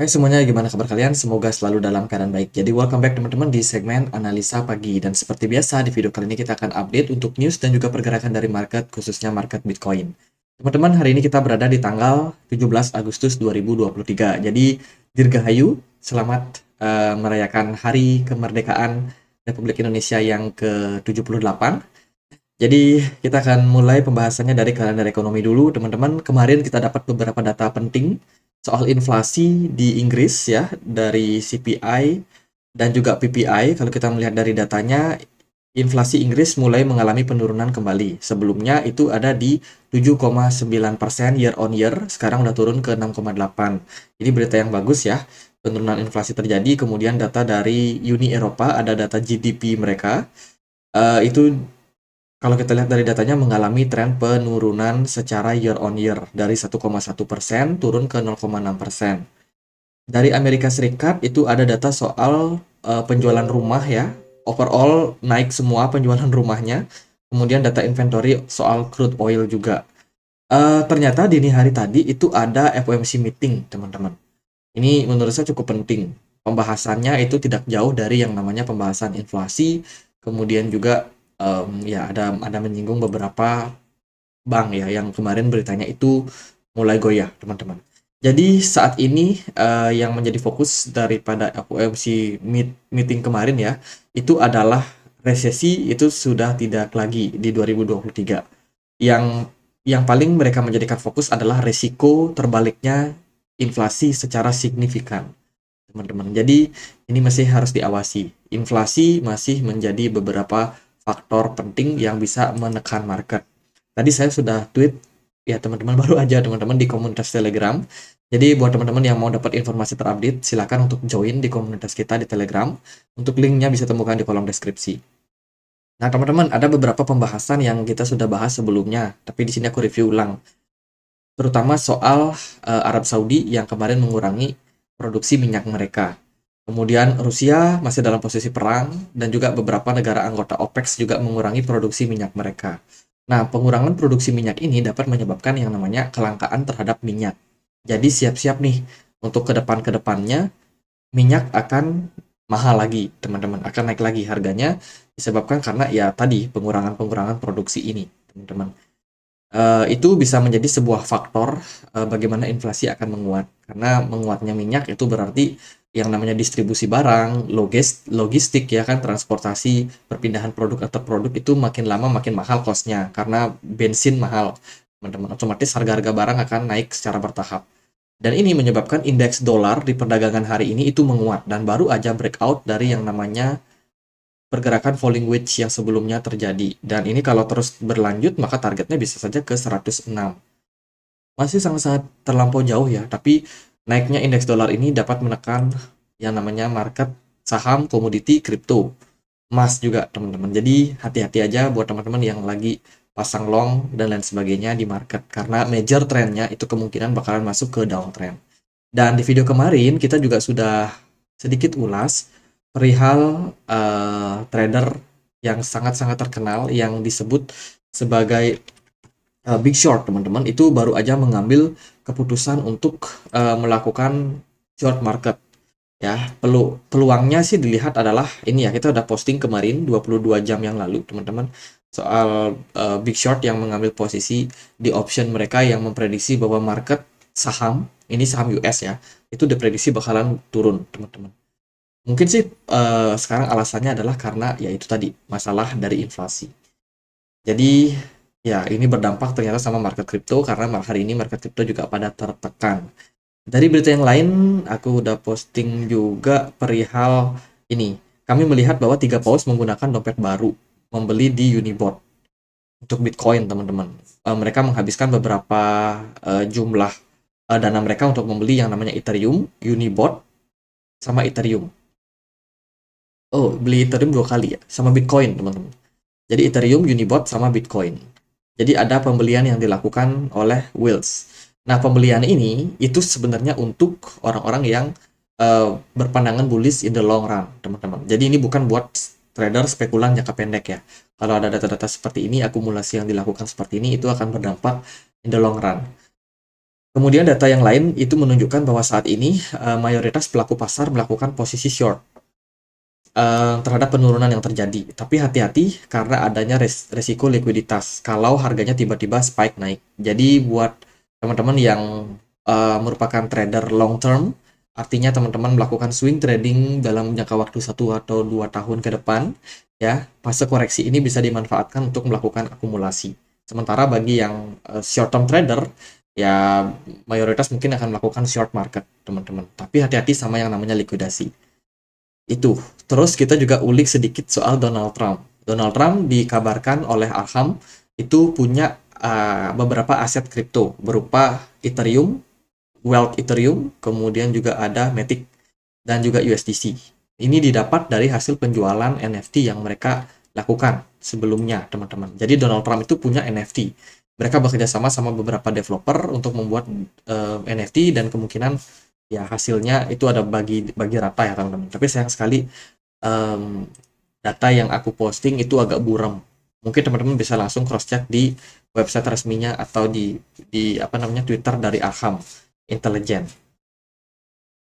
Hai semuanya, gimana kabar kalian? Semoga selalu dalam keadaan baik. Jadi welcome back teman-teman di segmen analisa pagi. Dan seperti biasa, di video kali ini kita akan update untuk news dan juga pergerakan dari market, khususnya market Bitcoin. Teman-teman, hari ini kita berada di tanggal 17 Agustus 2023. Jadi Dirgahayu, selamat uh, merayakan hari kemerdekaan Republik Indonesia yang ke-78. Jadi kita akan mulai pembahasannya dari kalender ekonomi dulu. Teman-teman, kemarin kita dapat beberapa data penting soal inflasi di Inggris ya dari CPI dan juga PPI kalau kita melihat dari datanya inflasi Inggris mulai mengalami penurunan kembali. Sebelumnya itu ada di 7,9% year on year, sekarang udah turun ke 6,8. Ini berita yang bagus ya. Penurunan inflasi terjadi, kemudian data dari Uni Eropa ada data GDP mereka. Uh, itu kalau kita lihat dari datanya mengalami tren penurunan secara year on year dari 1,1 persen turun ke 0,6 persen. Dari Amerika Serikat itu ada data soal uh, penjualan rumah ya, overall naik semua penjualan rumahnya. Kemudian data inventory soal crude oil juga. Uh, ternyata dini hari tadi itu ada FOMC meeting teman-teman. Ini menurut saya cukup penting. Pembahasannya itu tidak jauh dari yang namanya pembahasan inflasi, kemudian juga um, ya ada ada menyinggung beberapa bank ya yang kemarin beritanya itu mulai goyah teman-teman. Jadi saat ini uh, yang menjadi fokus daripada FOMC eh, meet, meeting kemarin ya itu adalah resesi itu sudah tidak lagi di 2023. Yang yang paling mereka menjadikan fokus adalah resiko terbaliknya inflasi secara signifikan. Teman-teman. Jadi ini masih harus diawasi. Inflasi masih menjadi beberapa faktor penting yang bisa menekan market. Tadi saya sudah tweet ya teman-teman baru aja teman-teman di komunitas Telegram. Jadi buat teman-teman yang mau dapat informasi terupdate, silakan untuk join di komunitas kita di Telegram. Untuk linknya bisa temukan di kolom deskripsi. Nah teman-teman, ada beberapa pembahasan yang kita sudah bahas sebelumnya, tapi di sini aku review ulang. Terutama soal uh, Arab Saudi yang kemarin mengurangi produksi minyak mereka. Kemudian Rusia masih dalam posisi perang dan juga beberapa negara anggota OPEC juga mengurangi produksi minyak mereka. Nah, pengurangan produksi minyak ini dapat menyebabkan yang namanya kelangkaan terhadap minyak. Jadi siap-siap nih untuk ke depan-kedepannya minyak akan mahal lagi, teman-teman. Akan naik lagi harganya disebabkan karena ya tadi pengurangan-pengurangan produksi ini, teman-teman. Uh, itu bisa menjadi sebuah faktor uh, bagaimana inflasi akan menguat karena menguatnya minyak itu berarti yang namanya distribusi barang, logis, logistik ya kan transportasi, perpindahan produk atau produk itu makin lama makin mahal kosnya karena bensin mahal. Teman-teman otomatis harga-harga barang akan naik secara bertahap. Dan ini menyebabkan indeks dolar di perdagangan hari ini itu menguat dan baru aja breakout dari yang namanya pergerakan falling wedge yang sebelumnya terjadi. Dan ini kalau terus berlanjut maka targetnya bisa saja ke 106. Masih sangat-sangat terlampau jauh ya, tapi Naiknya indeks dolar ini dapat menekan yang namanya market saham, komoditi, kripto, emas juga teman-teman. Jadi hati-hati aja buat teman-teman yang lagi pasang long dan lain sebagainya di market karena major trendnya itu kemungkinan bakalan masuk ke downtrend. Dan di video kemarin kita juga sudah sedikit ulas perihal uh, trader yang sangat-sangat terkenal yang disebut sebagai uh, Big Short teman-teman itu baru aja mengambil keputusan untuk uh, melakukan short market ya pelu peluangnya sih dilihat adalah ini ya kita udah posting kemarin 22 jam yang lalu teman-teman soal uh, big short yang mengambil posisi di option mereka yang memprediksi bahwa market saham ini saham US ya itu diprediksi bakalan turun teman-teman mungkin sih uh, sekarang alasannya adalah karena yaitu tadi masalah dari inflasi jadi Ya, ini berdampak ternyata sama market crypto karena hari ini market crypto juga pada tertekan. Dari berita yang lain, aku udah posting juga perihal ini. Kami melihat bahwa tiga paus menggunakan dompet baru membeli di Unibot untuk Bitcoin, teman-teman. E, mereka menghabiskan beberapa e, jumlah e, dana mereka untuk membeli yang namanya Ethereum, Unibot, sama Ethereum. Oh, beli Ethereum dua kali ya, sama Bitcoin, teman-teman. Jadi Ethereum, Unibot, sama Bitcoin jadi ada pembelian yang dilakukan oleh Wills. Nah, pembelian ini itu sebenarnya untuk orang-orang yang uh, berpandangan bullish in the long run, teman-teman. Jadi ini bukan buat trader spekulan jangka pendek ya. Kalau ada data-data seperti ini, akumulasi yang dilakukan seperti ini itu akan berdampak in the long run. Kemudian data yang lain itu menunjukkan bahwa saat ini uh, mayoritas pelaku pasar melakukan posisi short Eh, terhadap penurunan yang terjadi. Tapi hati-hati karena adanya res resiko likuiditas kalau harganya tiba-tiba spike naik. Jadi buat teman-teman yang uh, merupakan trader long term, artinya teman-teman melakukan swing trading dalam jangka waktu satu atau dua tahun ke depan, ya fase koreksi ini bisa dimanfaatkan untuk melakukan akumulasi. Sementara bagi yang uh, short term trader ya mayoritas mungkin akan melakukan short market teman-teman tapi hati-hati sama yang namanya likuidasi itu. Terus kita juga ulik sedikit soal Donald Trump. Donald Trump dikabarkan oleh Alham itu punya uh, beberapa aset kripto berupa Ethereum, Wealth Ethereum, kemudian juga ada Matic dan juga USDC. Ini didapat dari hasil penjualan NFT yang mereka lakukan sebelumnya, teman-teman. Jadi Donald Trump itu punya NFT. Mereka bekerja sama sama beberapa developer untuk membuat uh, eh, NFT dan kemungkinan ya hasilnya itu ada bagi bagi rata ya teman-teman tapi sayang sekali um, data yang aku posting itu agak buram mungkin teman-teman bisa langsung cross check di website resminya atau di di apa namanya Twitter dari Alham Intelligent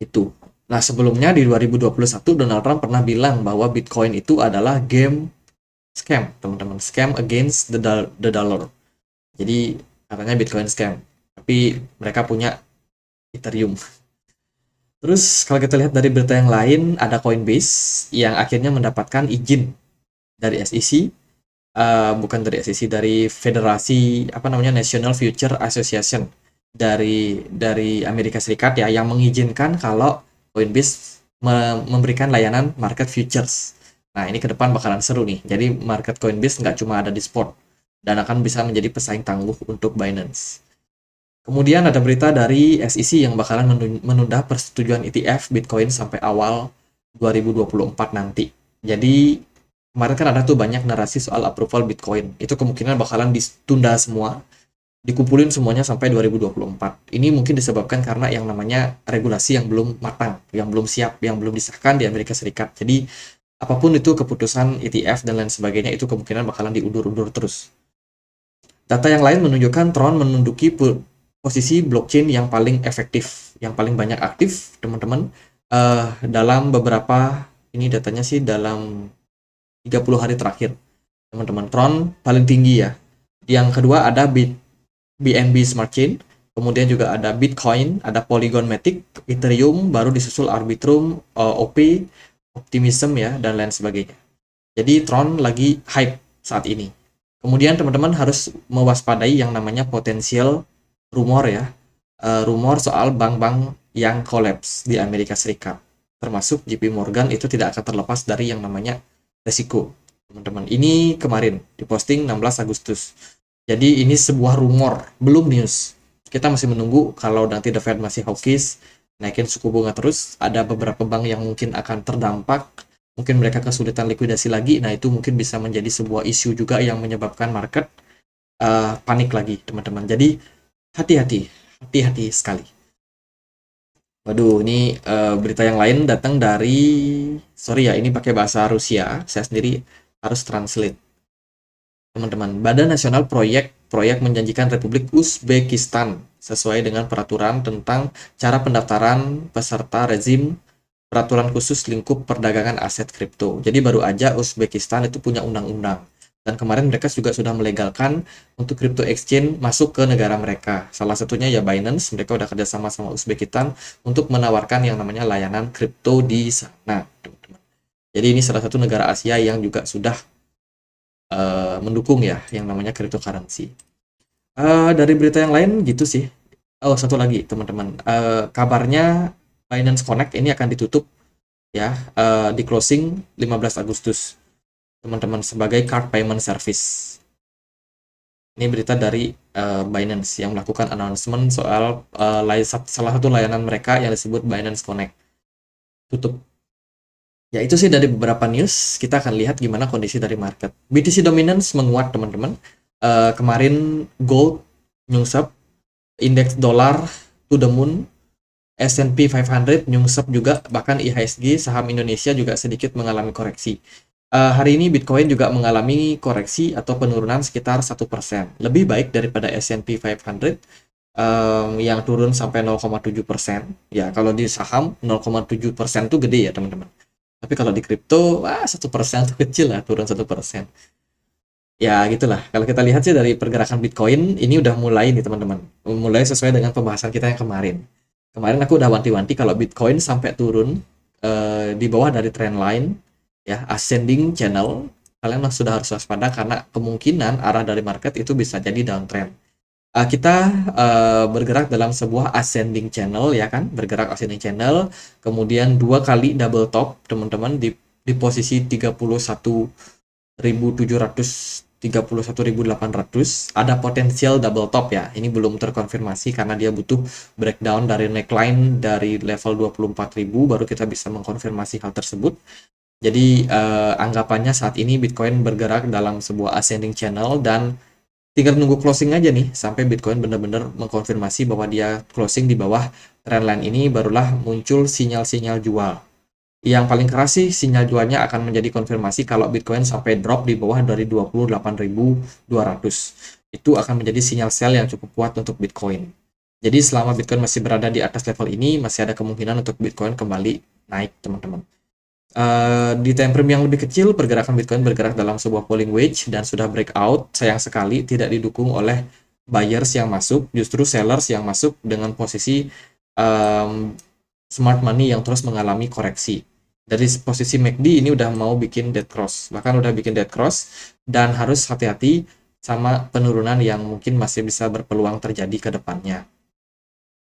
itu Nah, sebelumnya di 2021 Donald Trump pernah bilang bahwa Bitcoin itu adalah game scam, teman-teman. Scam against the, the dollar. Jadi katanya Bitcoin scam, tapi mereka punya Ethereum. Terus kalau kita lihat dari berita yang lain ada Coinbase yang akhirnya mendapatkan izin dari SEC uh, eh, bukan dari SEC dari Federasi apa namanya National Future Association dari dari Amerika Serikat ya yang mengizinkan kalau Coinbase me memberikan layanan market futures. Nah ini ke depan bakalan seru nih. Jadi market Coinbase nggak cuma ada di spot dan akan bisa menjadi pesaing tangguh untuk Binance. Kemudian ada berita dari SEC yang bakalan menunda persetujuan ETF Bitcoin sampai awal 2024 nanti. Jadi kemarin kan ada tuh banyak narasi soal approval Bitcoin. Itu kemungkinan bakalan ditunda semua, dikumpulin semuanya sampai 2024. Ini mungkin disebabkan karena yang namanya regulasi yang belum matang, yang belum siap, yang belum disahkan di Amerika Serikat. Jadi apapun itu keputusan ETF dan lain sebagainya itu kemungkinan bakalan diundur-undur terus. Data yang lain menunjukkan Tron menunduki posisi blockchain yang paling efektif, yang paling banyak aktif, teman-teman. Uh, dalam beberapa ini datanya sih dalam 30 hari terakhir, teman-teman. Tron paling tinggi ya. Yang kedua ada Bit BNB Smart Chain, kemudian juga ada Bitcoin, ada Polygon Matic, Ethereum, baru disusul Arbitrum, uh, eh, OP, Optimism ya dan lain sebagainya. Jadi Tron lagi hype saat ini. Kemudian teman-teman harus mewaspadai yang namanya potensial rumor ya, uh, rumor soal bank-bank yang kolaps di Amerika Serikat. Termasuk JP Morgan itu tidak akan terlepas dari yang namanya resiko. Teman-teman, ini kemarin diposting 16 Agustus. Jadi ini sebuah rumor, belum news. Kita masih menunggu kalau nanti The Fed masih hawkish, naikin suku bunga terus, ada beberapa bank yang mungkin akan terdampak, mungkin mereka kesulitan likuidasi lagi, nah itu mungkin bisa menjadi sebuah isu juga yang menyebabkan market uh, panik lagi, teman-teman. Jadi hati-hati, hati-hati sekali. Waduh, ini uh, berita yang lain datang dari, sorry ya, ini pakai bahasa Rusia. Saya sendiri harus translate. Teman-teman, Badan Nasional Proyek Proyek menjanjikan Republik Uzbekistan sesuai dengan peraturan tentang cara pendaftaran peserta rezim peraturan khusus lingkup perdagangan aset kripto. Jadi baru aja Uzbekistan itu punya undang-undang dan kemarin mereka juga sudah melegalkan untuk crypto exchange masuk ke negara mereka. Salah satunya ya Binance, mereka udah kerjasama sama Uzbekistan untuk menawarkan yang namanya layanan crypto di sana. Jadi ini salah satu negara Asia yang juga sudah uh, mendukung ya yang namanya cryptocurrency. Uh, dari berita yang lain gitu sih. Oh satu lagi teman-teman, uh, kabarnya Binance Connect ini akan ditutup ya uh, di closing 15 Agustus teman-teman sebagai card payment service. Ini berita dari uh, Binance yang melakukan announcement soal uh, salah satu layanan mereka yang disebut Binance Connect. Tutup. Ya itu sih dari beberapa news, kita akan lihat gimana kondisi dari market. BTC dominance menguat teman-teman. Uh, kemarin gold nyungsep, indeks dolar to the moon, S&P 500 nyungsep juga, bahkan IHSG e saham Indonesia juga sedikit mengalami koreksi. Uh, hari ini Bitcoin juga mengalami koreksi atau penurunan sekitar 1%, lebih baik daripada S&P 500 um, yang turun sampai 0,7%. Ya, kalau di saham 0,7% itu gede ya, teman-teman. Tapi kalau di kripto, wah 1% itu kecil lah, turun 1%. Ya, gitulah. Kalau kita lihat sih dari pergerakan Bitcoin, ini udah mulai nih, teman-teman. Mulai sesuai dengan pembahasan kita yang kemarin. Kemarin aku udah wanti-wanti kalau Bitcoin sampai turun uh, di bawah dari trend line ya ascending channel kalian sudah harus waspada karena kemungkinan arah dari market itu bisa jadi downtrend. Uh, kita uh, bergerak dalam sebuah ascending channel ya kan, bergerak ascending channel, kemudian dua kali double top teman-teman di di posisi 31.700 31.800 ada potensial double top ya. Ini belum terkonfirmasi karena dia butuh breakdown dari neckline dari level 24.000 baru kita bisa mengkonfirmasi hal tersebut. Jadi uh, anggapannya saat ini Bitcoin bergerak dalam sebuah ascending channel dan tinggal nunggu closing aja nih sampai Bitcoin benar-benar mengkonfirmasi bahwa dia closing di bawah trendline ini barulah muncul sinyal-sinyal jual. Yang paling keras sih sinyal jualnya akan menjadi konfirmasi kalau Bitcoin sampai drop di bawah dari 28.200. Itu akan menjadi sinyal sell yang cukup kuat untuk Bitcoin. Jadi selama Bitcoin masih berada di atas level ini, masih ada kemungkinan untuk Bitcoin kembali naik, teman-teman. Eh, di time frame yang lebih kecil, pergerakan Bitcoin bergerak dalam sebuah polling wedge dan sudah breakout. Sayang sekali tidak didukung oleh buyers yang masuk, justru sellers yang masuk dengan posisi um, smart money yang terus mengalami koreksi. Dari posisi MACD ini udah mau bikin dead cross, bahkan udah bikin dead cross dan harus hati-hati sama penurunan yang mungkin masih bisa berpeluang terjadi ke depannya.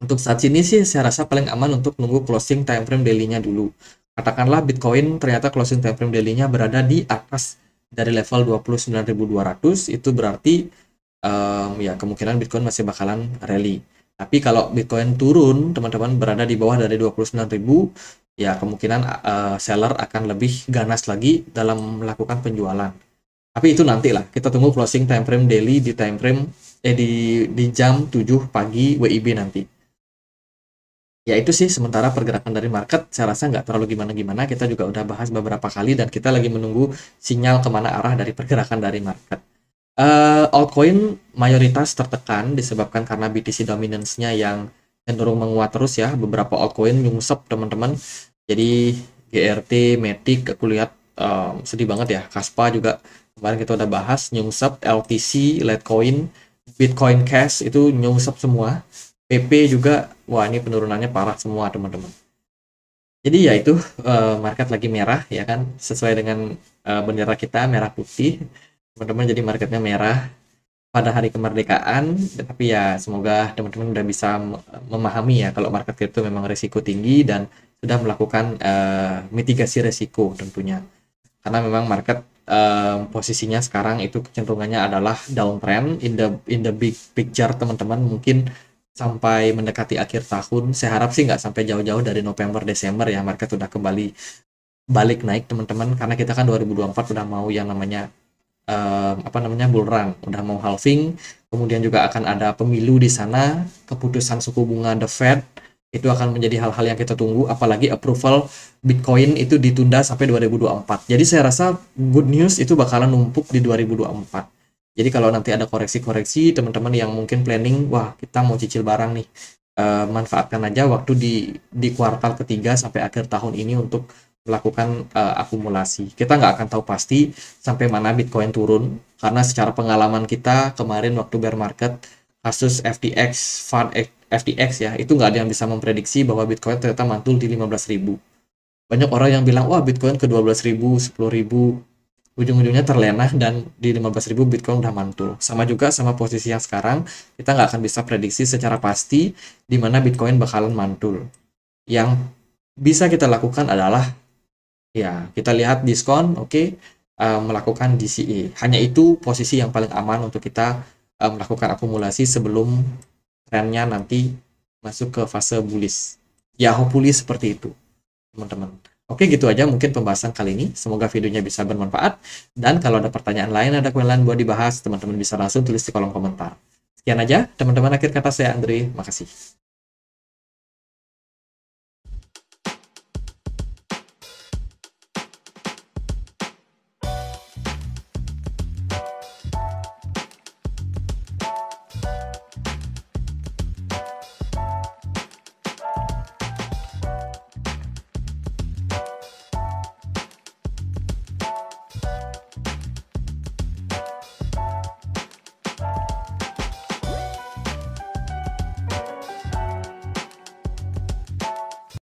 Untuk saat ini sih saya rasa paling aman untuk nunggu closing time frame daily-nya dulu Katakanlah Bitcoin ternyata closing time frame daily-nya berada di atas dari level 29.200 itu berarti um, ya kemungkinan Bitcoin masih bakalan rally. Tapi kalau Bitcoin turun, teman-teman berada di bawah dari 29.000, ya kemungkinan uh, seller akan lebih ganas lagi dalam melakukan penjualan. Tapi itu nanti lah, kita tunggu closing time frame daily di time frame eh di di jam 7 pagi WIB nanti ya itu sih sementara pergerakan dari market saya rasa nggak terlalu gimana-gimana kita juga udah bahas beberapa kali dan kita lagi menunggu sinyal kemana arah dari pergerakan dari market uh, altcoin mayoritas tertekan disebabkan karena BTC dominance-nya yang cenderung menguat terus ya beberapa altcoin nyungsep teman-teman jadi GRT, Matic aku lihat um, eh, sedih banget ya Kaspa juga kemarin kita udah bahas nyungsep LTC, Litecoin, Bitcoin Cash itu nyungsep semua PP juga wah ini penurunannya parah semua teman-teman jadi ya itu eh, market lagi merah ya kan sesuai dengan eh, bendera kita merah putih teman-teman jadi marketnya merah pada hari kemerdekaan tapi ya semoga teman-teman udah bisa memahami ya kalau market itu memang risiko tinggi dan sudah melakukan uh, mitigasi risiko tentunya karena memang market uh, posisinya sekarang itu kecenderungannya adalah downtrend in the in the big picture teman-teman mungkin sampai mendekati akhir tahun. Saya harap sih nggak sampai jauh-jauh dari November Desember ya market sudah kembali balik naik teman-teman karena kita kan 2024 sudah mau yang namanya um, apa namanya bull run, udah mau halving, kemudian juga akan ada pemilu di sana, keputusan suku bunga The Fed itu akan menjadi hal-hal yang kita tunggu apalagi approval Bitcoin itu ditunda sampai 2024. Jadi saya rasa good news itu bakalan numpuk di 2024 jadi kalau nanti ada koreksi-koreksi, teman-teman yang mungkin planning, wah kita mau cicil barang nih, eh, manfaatkan aja waktu di di kuartal ketiga sampai akhir tahun ini untuk melakukan eh, akumulasi. Kita nggak akan tahu pasti sampai mana Bitcoin turun, karena secara pengalaman kita kemarin waktu bear market kasus FTX, Fund FTX ya, itu nggak ada yang bisa memprediksi bahwa Bitcoin ternyata mantul di 15.000. Banyak orang yang bilang, wah Bitcoin ke 12.000, 10.000, ujung-ujungnya terlena dan di 15.000 Bitcoin udah mantul. Sama juga sama posisi yang sekarang, kita nggak akan bisa prediksi secara pasti di mana Bitcoin bakalan mantul. Yang bisa kita lakukan adalah ya kita lihat diskon, oke, okay, uh, eh, melakukan DCA. E. Hanya itu posisi yang paling aman untuk kita uh, melakukan akumulasi sebelum trennya nanti masuk ke fase bullish. Ya hopefully seperti itu, teman-teman. Oke, gitu aja mungkin pembahasan kali ini. Semoga videonya bisa bermanfaat. Dan kalau ada pertanyaan lain, ada poin lain buat dibahas, teman-teman bisa langsung tulis di kolom komentar. Sekian aja, teman-teman. Akhir kata saya Andri. Makasih.